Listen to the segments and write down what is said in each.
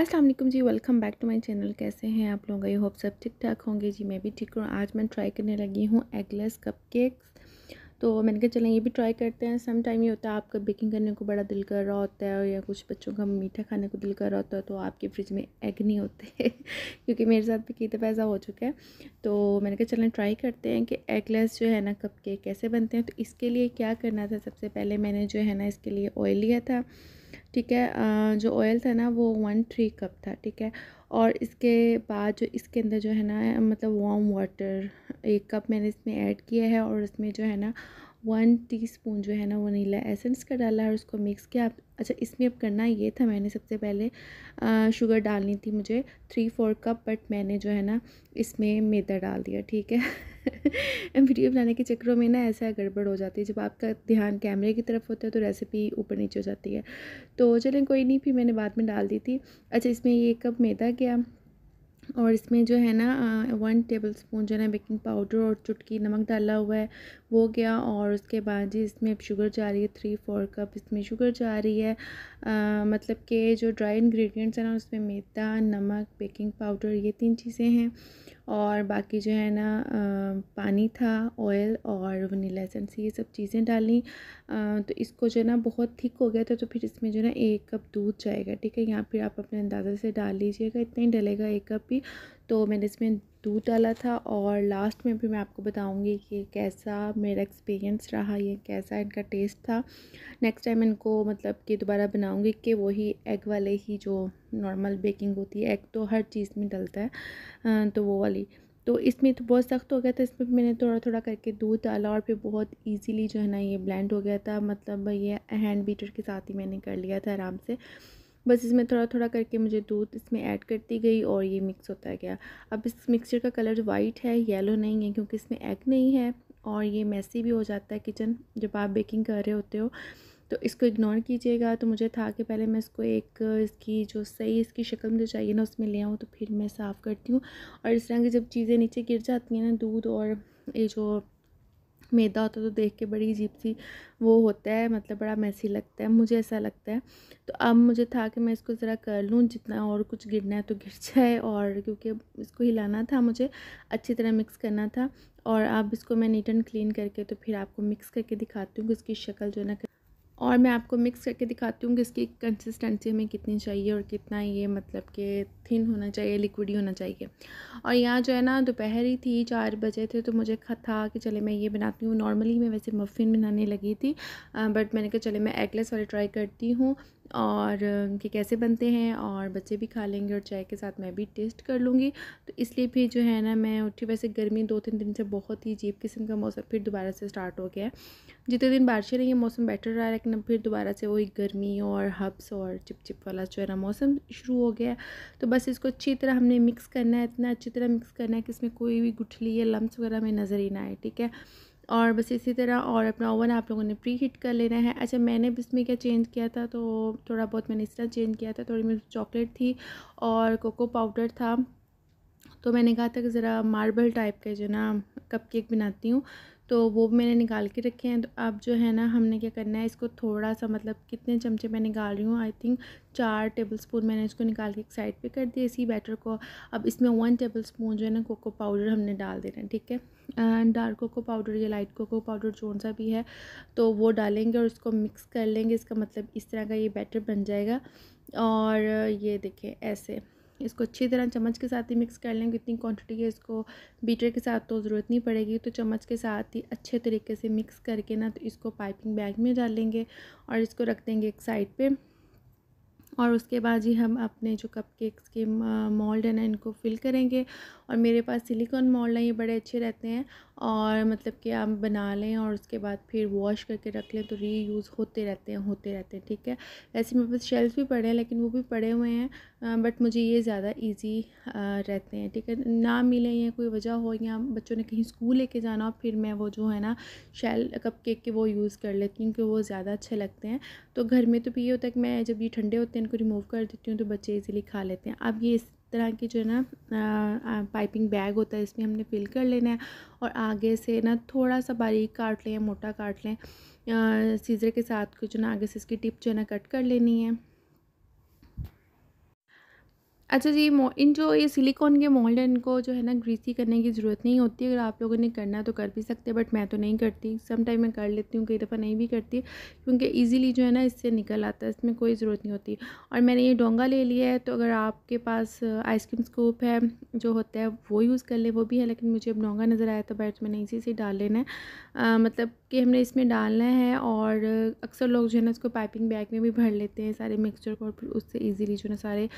अस्सलाम वालेकुम जी welcome back to my channel कैसे हैं आप लोग आई होप सब ठीक ठाक होंगे जी मैं भी ठीक हूँ आज मैं ट्राई करने लगी हूँ एगलेस कपकेक्स तो मैंने कहा चलें ये भी ट्राई करते हैं सम टाइम ये होता है आपका बेकिंग करने को बड़ा दिल कर रहा होता है या कुछ बच्चों का मीठा खाने को दिल कर रहा होता है तो आपके फ्रिज में एग नहीं होते क्योंकि मेरे साथ भी कई दफ़ा ऐसा हो चुका है तो मैंने कहा चलें ट्राई करते हैं कि एगलेस जो है ना कप कैसे बनते हैं तो इसके लिए क्या करना था सबसे पहले मैंने जो है ना इसके लिए ऑयल लिया था ठीक है जो ऑयल था ना वो वन थ्री कप था ठीक है और इसके बाद जो इसके अंदर जो है ना मतलब वार्म वाटर एक कप मैंने इसमें ऐड किया है और इसमें जो है ना वन टीस्पून जो है ना वनीला एसेंस का डाला और उसको मिक्स किया आप अच्छा इसमें अब करना ये था मैंने सबसे पहले आ, शुगर डालनी थी मुझे थ्री फोर कप बट मैंने जो है ना इसमें मैदा डाल दिया ठीक है वीडियो बनाने के चक्करों में ना ऐसा गड़बड़ हो जाती है जब आपका ध्यान कैमरे की तरफ होता है तो रेसिपी ऊपर नीचे हो जाती है तो चलें कोई नहीं फिर मैंने बाद में डाल दी थी अच्छा इसमें ये कप मैदा गया और इसमें जो है ना वन टेबल स्पून जो है बेकिंग पाउडर और चुटकी नमक डाला हुआ है वो गया और उसके बाद जी इसमें शुगर जा रही है थ्री फोर कप इसमें शुगर जा रही है आ, मतलब के जो ड्राई इंग्रेडिएंट्स हैं ना उसमें मेदा नमक बेकिंग पाउडर ये तीन चीज़ें हैं और बाकी जो है ना पानी था ऑयल और वनीला एसेंस ये सब चीज़ें डाली तो इसको जो है ना बहुत थिक हो गया था तो फिर इसमें जो है ना एक कप दूध जाएगा ठीक है यहाँ फिर आप अपने अंदाज़े से डाल लीजिएगा इतना ही डलेगा एक कप भी तो मैंने इसमें दूध डाला था और लास्ट में भी मैं आपको बताऊंगी कि कैसा मेरा एक्सपीरियंस रहा ये कैसा इनका टेस्ट था नेक्स्ट टाइम इनको मतलब कि दोबारा बनाऊंगी कि वही एग वाले ही जो नॉर्मल बेकिंग होती है एग तो हर चीज़ में डलता है तो वो वाली तो इसमें तो बहुत सख्त हो गया था इसमें मैंने थोड़ा थोड़ा करके दूध डाला और फिर बहुत ईजीली जो है ना ये ब्लेंड हो गया था मतलब ये हैंड बीटर के साथ ही मैंने कर लिया था आराम से बस इसमें थोड़ा थोड़ा करके मुझे दूध इसमें ऐड करती गई और ये मिक्स होता गया अब इस मिक्सचर का कलर वाइट है येलो नहीं है क्योंकि इसमें एग नहीं है और ये मैसी भी हो जाता है किचन जब आप बेकिंग कर रहे होते हो तो इसको इग्नोर कीजिएगा तो मुझे था कि पहले मैं इसको एक इसकी जो सही इसकी शक्ल मुझे चाहिए ना उसमें ले आऊँ तो फिर मैं साफ़ करती हूँ और इस तरह की जब चीज़ें नीचे गिर जाती हैं ना दूध और ये जो मैदा होता है तो देख के बड़ी अजीब सी वो होता है मतलब बड़ा मैसी लगता है मुझे ऐसा लगता है तो अब मुझे था कि मैं इसको ज़रा कर लूँ जितना और कुछ गिरना है तो गिर जाए और क्योंकि इसको हिलाना था मुझे अच्छी तरह मिक्स करना था और अब इसको मैं नीट एंड क्लीन करके तो फिर आपको मिक्स करके दिखाती हूँ कि इसकी शक्ल जो है ना और मैं आपको मिक्स करके दिखाती हूँ कि इसकी कंसिस्टेंसी हमें कितनी चाहिए और कितना ये मतलब कि थिन होना चाहिए लिक्विड ही होना चाहिए और यहाँ जो है ना दोपहर ही थी चार बजे थे तो मुझे खत था कि चले मैं ये बनाती हूँ नॉर्मली मैं वैसे मफ़िन बनाने लगी थी आ, बट मैंने कहा चले मैं एगलेस वाले ट्राई करती हूँ और कि कैसे बनते हैं और बच्चे भी खा लेंगे और चाय के साथ मैं भी टेस्ट कर लूँगी तो इसलिए फिर जो है ना मैं उठी वैसे गर्मी दो तीन दिन से बहुत ही अजीब किस्म का मौसम फिर दोबारा से स्टार्ट हो गया है जितने दिन बारिशें रही है मौसम बेटर रहा है लेकिन अब फिर दोबारा से वही गर्मी और हब्स और चिपचिप वाला जो है ना मौसम शुरू हो गया है तो बस इसको अच्छी तरह हमने मिक्स करना है इतना अच्छी तरह मिक्स करना है कि इसमें कोई भी गुठली या लम्ब वगैरह हमें नज़र ही ना आए ठीक है और बस इसी तरह और अपना ओवन आप लोगों ने प्री हीट कर लेना है अच्छा मैंने इसमें क्या चेंज किया था तो थोड़ा बहुत मैंने इस तरह चेंज किया था थोड़ी मेरी चॉकलेट थी और कोको पाउडर था तो मैंने कहा था कि ज़रा मार्बल टाइप के जो ना कप बनाती हूँ तो वो मैंने निकाल के रखे हैं तो अब जो है ना हमने क्या करना है इसको थोड़ा सा मतलब कितने चमचे मैं निकाल रही हूँ आई थिंक चार टेबल स्पून मैंने इसको निकाल के एक साइड पे कर दिया इसी बैटर को अब इसमें वन टेबल स्पून जो है ना कोको पाउडर हमने डाल देना है ठीक है डार्क कोको पाउडर या लाइट कोको पाउडर जो सा भी है तो वो डालेंगे और उसको मिक्स कर लेंगे इसका मतलब इस तरह का ये बैटर बन जाएगा और ये देखें ऐसे इसको अच्छी तरह चम्मच के साथ ही मिक्स कर लेंगे इतनी क्वांटिटी है इसको बीटर के साथ तो ज़रूरत नहीं पड़ेगी तो चम्मच के साथ ही अच्छे तरीके से मिक्स करके ना तो इसको पाइपिंग बैग में डालेंगे और इसको रख देंगे एक साइड पर और उसके बाद ही हम अपने जो कप केक्स के मॉल्ड है ना इनको फिल करेंगे और मेरे पास सिलिकॉन मॉल्ड हैं ये बड़े अच्छे रहते हैं और मतलब कि आप बना लें और उसके बाद फिर वॉश करके रख लें तो री यूज़ होते रहते हैं होते रहते हैं ठीक है वैसे मेरे पास शेल्फ भी पड़े हैं लेकिन वो भी पड़े हुए हैं बट मुझे ये ज़्यादा इजी रहते हैं ठीक है ना मिले या कोई वजह हो या बच्चों ने कहीं स्कूल लेके जाना हो फिर मैं वो जो है ना शेल कप केक के वो यूज़ कर लेती हूँ क्योंकि वो ज़्यादा अच्छे लगते हैं तो घर में तो भी ये होता है कि मैं जब ये ठंडे होते हैं इनको रिमूव कर देती हूँ तो बच्चे ईजिली खा लेते हैं अब ये इस तरह की जो है ना पाइपिंग बैग होता है इसमें हमने फिल कर लेना है और आगे से ना थोड़ा सा बारीक काट लें मोटा काट लें सीज़र के साथ कुछ ना आगे से इसकी टिप जो है ना कट कर लेनी है अच्छा जी इन जो ये सिलिकॉन के मोल्ड हैं इनको जो है ना ग्रीसी करने की ज़रूरत नहीं होती अगर आप लोगों ने करना है तो कर भी सकते हैं बट मैं तो नहीं करती सम टाइम मैं कर लेती हूँ कई दफ़ा नहीं भी करती क्योंकि इजीली जो है ना इससे निकल आता है इसमें कोई ज़रूरत नहीं होती और मैंने ये डोंगा ले लिया है तो अगर आपके पास आइसक्रीम स्कूप है जो होता है वो यूज़ कर ले वो भी है लेकिन मुझे अब डोंगा नज़र आया तो बट मैंने इसी से डाल लेना है मतलब कि हमने इसमें डालना है और अक्सर लोग जो है ना इसको पाइपिंग बैग में भी भर लेते हैं सारे मिक्सचर को और उससे ईजीली जो है ना सारे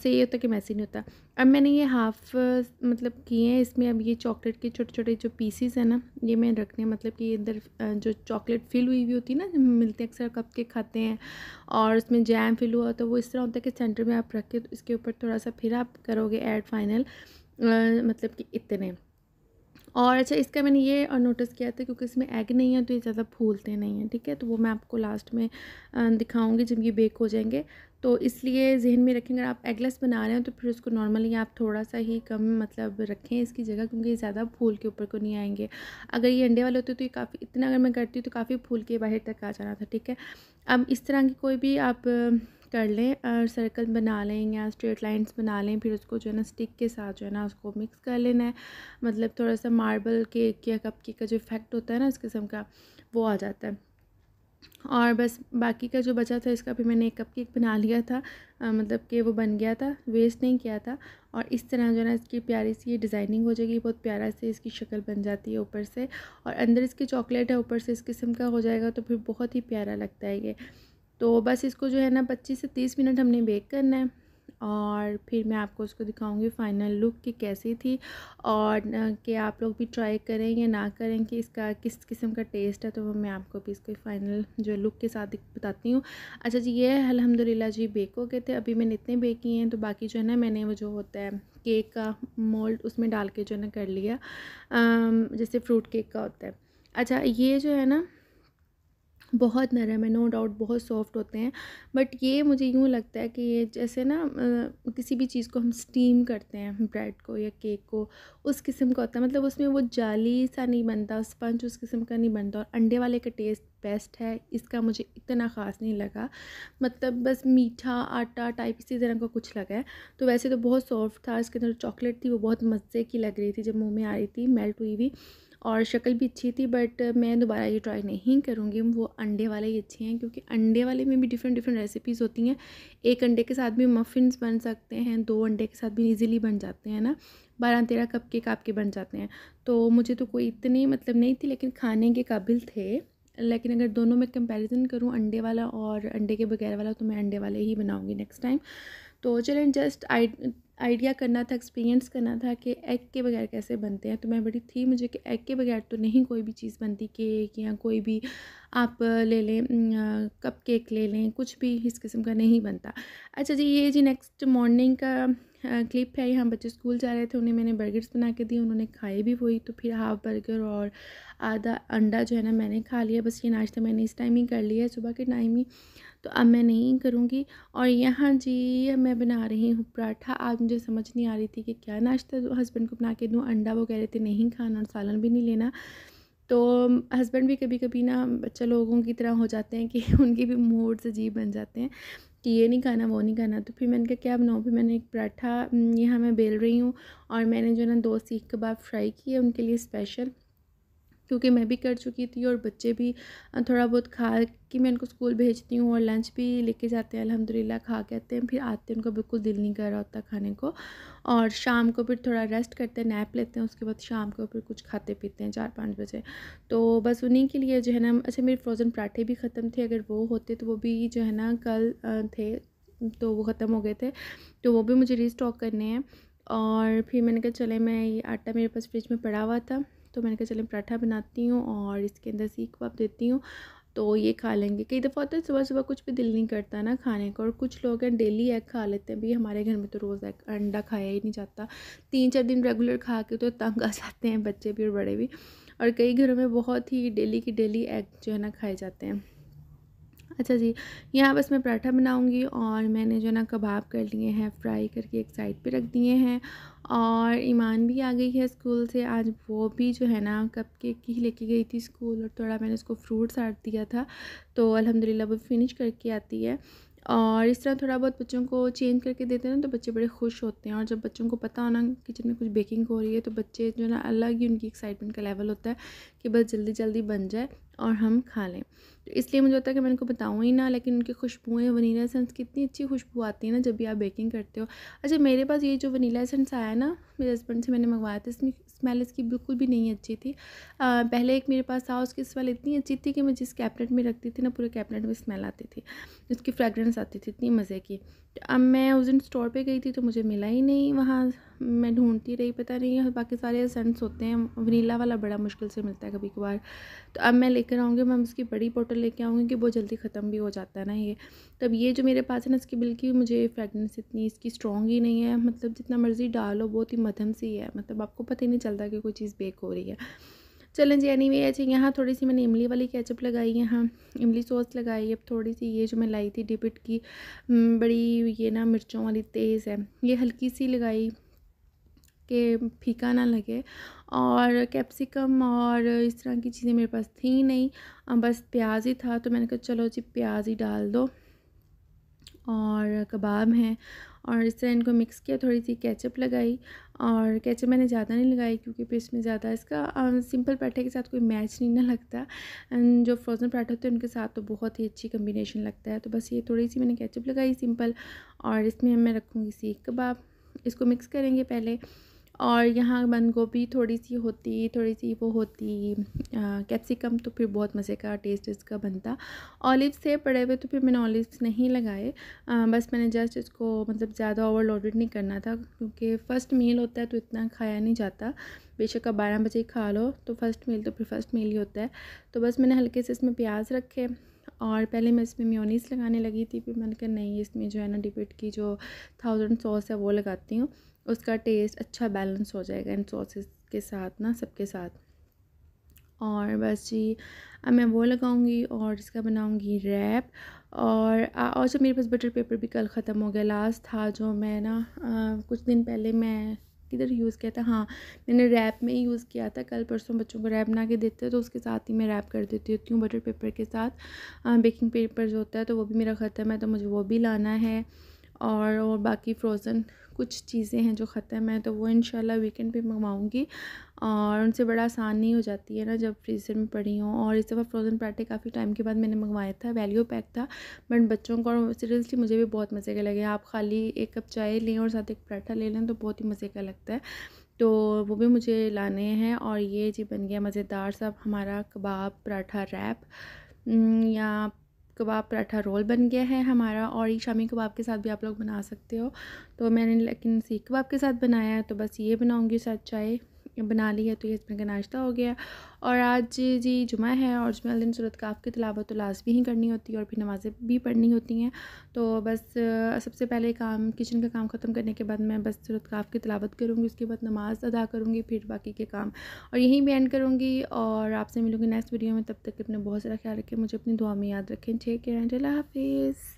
से होता है कि मैसी नहीं होता अब मैंने ये हाफ़ मतलब किए हैं इसमें अब ये चॉकलेट के छोटे छोटे जो पीसीस हैं ना ये मैं रखने मतलब कि इधर जो चॉकलेट फिल हुई हुई होती है ना मिलते हैं अक्सर कप के खाते हैं और उसमें जैम फिल हुआ होता है वो इस तरह होता है कि सेंटर में आप रख के तो इसके ऊपर थोड़ा सा फिर आप करोगे ऐड फाइनल मतलब कि इतने और अच्छा इसका मैंने ये नोटिस किया था क्योंकि इसमें एग नहीं है तो ये ज़्यादा फूलते नहीं हैं ठीक है तो वो मैं आपको लास्ट में दिखाऊंगी जब ये बेक हो जाएंगे तो इसलिए जहन में रखें अगर आप एगलेस बना रहे हैं तो फिर उसको नॉर्मली आप थोड़ा सा ही कम मतलब रखें इसकी जगह क्योंकि ये ज़्यादा फूल के ऊपर को नहीं आएंगे अगर ये अंडे वाले होते तो ये काफ़ी इतना अगर मैं करती हूँ तो काफ़ी फूल के बाहर तक आ जाना था ठीक है अब इस तरह की कोई भी आप कर लें और सर्कल बना लें या स्ट्रेट लाइंस बना लें फिर उसको जो है ना स्टिक के साथ जो है ना उसको मिक्स कर लेना है मतलब थोड़ा सा मार्बल केक या कप केक का जो इफ़ेक्ट होता है ना इस किस्म का वो आ जाता है और बस बाकी का जो बचा था इसका भी मैंने एक कप केक बना लिया था आ, मतलब कि वो बन गया था वेस्ट नहीं किया था और इस तरह जो है ना इसकी प्यारी सी ये डिज़ाइनिंग हो जाएगी बहुत प्यारा से इसकी शक्ल बन जाती है ऊपर से और अंदर इसकी चॉकलेट है ऊपर से इस किस्म का हो जाएगा तो फिर बहुत ही प्यारा लगता है ये तो बस इसको जो है ना पच्चीस से तीस मिनट हमने बेक करना है और फिर मैं आपको उसको दिखाऊंगी फ़ाइनल लुक की कैसी थी और कि आप लोग भी ट्राई करें या ना करें कि इसका किस किस्म का टेस्ट है तो वो मैं आपको भी इसके फ़ाइनल जो लुक के साथ बताती हूँ अच्छा जी ये अलहमदिल्ला जी बेक हो गए थे अभी मैंने इतने बेक किए हैं तो बाकी जो है ना मैंने वो जो होता है केक का मोल्ड उसमें डाल के जो है ना कर लिया जैसे फ्रूट केक का होता है अच्छा ये जो है ना बहुत नरम है नो डाउट बहुत सॉफ्ट होते हैं बट ये मुझे यूँ लगता है कि ये जैसे ना किसी भी चीज़ को हम स्टीम करते हैं ब्रेड को या केक को उस किस्म का होता है मतलब उसमें वो जाली सा नहीं बनता स्पंज उस किस्म का नहीं बनता और अंडे वाले का टेस्ट बेस्ट है इसका मुझे इतना ख़ास नहीं लगा मतलब बस मीठा आटा टाइप इसी तरह का कुछ लगा है तो वैसे तो बहुत सॉफ्ट था इसके अंदर चॉकलेट थी वो बहुत मज़े की लग रही थी जब मुँह में आ रही थी मेल्ट हुई हुई और शक्ल भी अच्छी थी बट मैं दोबारा ये ट्राई नहीं करूँगी वो अंडे वाले ही अच्छे हैं क्योंकि अंडे वाले में भी डिफरेंट डिफरेंट रेसिपीज़ होती हैं एक अंडे के साथ भी मफिनस बन सकते हैं दो अंडे के साथ भी इजीली बन जाते हैं ना बारह तेरह कप केक आपके बन जाते हैं तो मुझे तो कोई इतनी मतलब नहीं थी लेकिन खाने के काबिल थे लेकिन अगर दोनों में कंपैरिजन करूँ अंडे वाला और अंडे के बगैर वाला तो मैं अंडे वाले ही बनाऊँगी नेक्स्ट टाइम तो चलें जस्ट आई आइडिया करना था एक्सपीरियंस करना था कि एग के बगैर कैसे बनते हैं तो मैं बड़ी थी मुझे कि एग के बगैर तो नहीं कोई भी चीज़ बनती केक या कोई भी आप ले लें कप केक ले लें कुछ भी इस किस्म का नहीं बनता अच्छा जी ये जी नेक्स्ट मॉर्निंग का क्लिप है यहाँ बच्चे स्कूल जा रहे थे उन्हें मैंने बर्गर्स बना के दिए उन्होंने खाए भी वही तो फिर हाफ बर्गर और आधा अंडा जो है ना मैंने खा लिया बस ये नाश्ता मैंने इस टाइम ही कर लिया है सुबह के टाइम ही तो अब मैं नहीं करूँगी और यहाँ जी मैं बना रही हूँ पराठा आज मुझे समझ नहीं आ रही थी कि क्या नाश्ता हस्बैंड को बना के दूँ अंडा वो कह रहे थे नहीं खाना और सालन भी नहीं लेना तो हस्बैंड भी कभी कभी ना बच्चा लोगों की तरह हो जाते हैं कि उनके भी मूड अजीब बन जाते हैं कि ये नहीं खाना वो नहीं खाना तो फिर मैंने कहा क्या बनाऊँ फिर मैंने एक पराठा यहाँ मैं बेल रही हूँ और मैंने जो है ना दो सीख कबाब फ्राई किए उनके लिए स्पेशल क्योंकि मैं भी कर चुकी थी और बच्चे भी थोड़ा बहुत खा कि मैं उनको स्कूल भेजती हूँ और लंच भी लेके जाते हैं अल्हम्दुलिल्लाह खा के आते हैं फिर आते हैं उनका बिल्कुल दिल नहीं कर रहा होता खाने को और शाम को फिर थोड़ा रेस्ट करते हैं नैप लेते हैं उसके बाद शाम को फिर कुछ खाते पीते हैं चार पाँच बजे तो बस उन्हीं के लिए जो है ना अच्छा मेरे फ्रोज़न पराठे भी ख़त्म थे अगर वो होते तो वो भी जो है ना कल थे तो वो ख़त्म हो गए थे तो वो भी मुझे रीस्टॉक करने हैं और फिर मैंने कहा चले मैं ये आटा मेरे पास फ्रिज में पड़ा हुआ था तो मैंने कहा चलें पराठा बनाती हूँ और इसके अंदर सीख वाप देती हूँ तो ये खा लेंगे कई दफ़ा होता है सुबह सुबह कुछ भी दिल नहीं करता ना खाने का और कुछ लोग हैं डेली एग खा लेते हैं भी हमारे घर में तो रोज़ एग अंडा खाया ही नहीं जाता तीन चार दिन रेगुलर खा के तो तंग आ जाते हैं बच्चे भी और बड़े भी और कई घरों में बहुत ही डेली की डेली एग जो है ना खाए जाते हैं अच्छा जी यहाँ बस मैं पराठा बनाऊँगी और मैंने जो ना कबाब कर लिए हैं फ्राई करके एक साइड पे रख दिए हैं और ईमान भी आ गई है स्कूल से आज वो भी जो है ना कप केक ही लेके गई थी स्कूल और थोड़ा मैंने उसको फ्रूट्स आट दिया था तो अल्हम्दुलिल्लाह वो फिनिश करके आती है और इस तरह थोड़ा बहुत बच्चों को चेंज करके देते हैं ना तो बच्चे बड़े खुश होते हैं और जब बच्चों को पता होना किचन में कुछ बेकिंग हो रही है तो बच्चे जो है ना अलग ही उनकी एक्साइटमेंट का लेवल होता है कि बस जल्दी जल्दी बन जाए और हम खा लें तो इसलिए मुझे होता है कि मैं उनको बताऊँ ही ना लेकिन उनकी खुशबुएँ वनीला एसेंस कितनी अच्छी खुशबू आती है ना जब भी आप बेकिंग करते हो अच्छा मेरे पास ये जो वनीला सेंस आया ना मेरे हस्बैंड से मैंने मंगवाया था इसमें स्मेल इसकी बिल्कुल भी नहीं अच्छी थी आ, पहले एक मेरे पास था उसकी स्मेल इतनी अच्छी थी कि मैं जिस कैबिनेट में रखती थी ना पूरे कैबिनेट में स्मेल आती थी उसकी फ्रेगरेंस आती थी इतनी मज़े की अब मैं उस दिन स्टोर पे गई थी तो मुझे मिला ही नहीं वहाँ मैं ढूंढती रही पता नहीं बाकी सारे सेंट्स होते हैं वनीला वाला बड़ा मुश्किल से मिलता है कभी कभार तो अब मैं लेकर आऊँगी मैं उसकी बड़ी बोतल लेके आऊँगी कि वो जल्दी ख़त्म भी हो जाता है ना ये तब ये जो मेरे पास है ना इसकी बिल्कुल मुझे फ्रेगनेंस इतनी इसकी स्ट्रॉन्ग ही नहीं है मतलब जितना मर्ज़ी डालो बहुत ही मध्यम सी है मतलब आपको पता ही नहीं चलता कि कोई चीज़ बेक हो रही है चलें जी एनी वे अच्छा यहाँ थोड़ी सी मैंने इमली वाली कैचअप लगाई यहाँ इमली सॉस लगाई अब थोड़ी सी ये जो मैं लाई थी डिपिट की बड़ी ये ना मिर्चों वाली तेज़ है ये हल्की सी लगाई कि फीका ना लगे और कैप्सिकम और इस तरह की चीज़ें मेरे पास थी नहीं बस प्याज ही था तो मैंने कहा चलो जी प्याज ही डाल दो और कबाब हैं और इस तरह इनको मिक्स किया थोड़ी सी केचप लगाई और कैचअप मैंने ज़्यादा नहीं लगाई क्योंकि पेस्ट में ज़्यादा इसका आ, सिंपल पराठे के साथ कोई मैच नहीं ना लगता जो फ्रोज़न पराठे होते हैं उनके साथ तो बहुत ही अच्छी कम्बिनेशन लगता है तो बस ये थोड़ी सी मैंने कैचअप लगाई सिंपल और इसमें मैं रखूँगी सीख कबाब इसको मिक्स करेंगे पहले और यहाँ बंद गोभी थोड़ी सी होती थोड़ी सी वो होती कैप्सिकम तो फिर बहुत मज़े का टेस्ट इसका बनता ऑलिव्स से पड़े हुए तो फिर मैंने ऑलिव्स नहीं लगाए आ, बस मैंने जस्ट इसको मतलब ज़्यादा ओवरलोडेड नहीं करना था क्योंकि फ़र्स्ट मील होता है तो इतना खाया नहीं जाता बेशक आप बारह बजे खा लो तो फ़र्स्ट मील तो फिर फ़र्स्ट मील ही होता है तो बस मैंने हल्के से इसमें प्याज रखे और पहले मैं इसमें म्योनीस लगाने लगी थी फिर मैंने कहा नहीं इसमें जो है ना डिपिट की जो थाउजेंड सॉस है वो लगाती हूँ उसका टेस्ट अच्छा बैलेंस हो जाएगा इन सॉसेस के साथ ना सबके साथ और बस जी अब मैं वो लगाऊंगी और इसका बनाऊंगी रैप और और जो मेरे पास बटर पेपर भी कल ख़त्म हो गया लास्ट था जो मैं ना आ, कुछ दिन पहले मैं किधर यूज़ किया था हाँ मैंने रैप में ही यूज़ किया था कल परसों बच्चों को रैप बना के देते हैं तो उसके साथ ही मैं रैप कर देती होती हूँ बटर पेपर के साथ आ, बेकिंग पेपर जो होता है तो वो भी मेरा ख़त्म है तो मुझे वो भी लाना है और और बाकी फ्रोज़न कुछ चीज़ें हैं जो ख़त्म है तो वो इन वीकेंड पे मंगवाऊँगी और उनसे बड़ा आसानी हो जाती है ना जब फ्रीज़र में पड़ी हों और इस दफ़ा फ्रोज़न पराठे काफ़ी टाइम के बाद मैंने मंगवाया था वैल्यू पैक था बट बच्चों को और सीरियसली मुझे भी बहुत मज़े का लगे आप खाली एक कप चाय लें और साथ एक पराठा ले लें तो बहुत ही मज़े का लगता है तो वो भी मुझे लाने हैं और ये जी बन गया मज़ेदार सब हमारा कबाब पराठा रैप या कबाब पराठा रोल बन गया है हमारा और ये शामी कबाब के साथ भी आप लोग बना सकते हो तो मैंने लेकिन सीख कबाब के साथ बनाया है तो बस ये बनाऊँगी साथ चाय बना ली है तो ये हस्बैंड का नाश्ता हो गया और आज जी जुमा है और जुमा दिन सूरत काफ़ की तलावत तो लाजमी ही करनी होती है और फिर नमाज़ें भी पढ़नी होती हैं तो बस सबसे पहले काम किचन का काम ख़त्म करने के बाद मैं बस सूरत काफ़ की तलावत करूँगी उसके बाद नमाज़ अदा करूँगी फिर बाकी के काम और यहीं भी एंड करूँगी और आपसे मिलूँगी नेक्स्ट वीडियो में तब तक अपने बहुत सारा ख्याल रखें मुझे अपनी दुआ में याद रखें ठीक है हाफिज़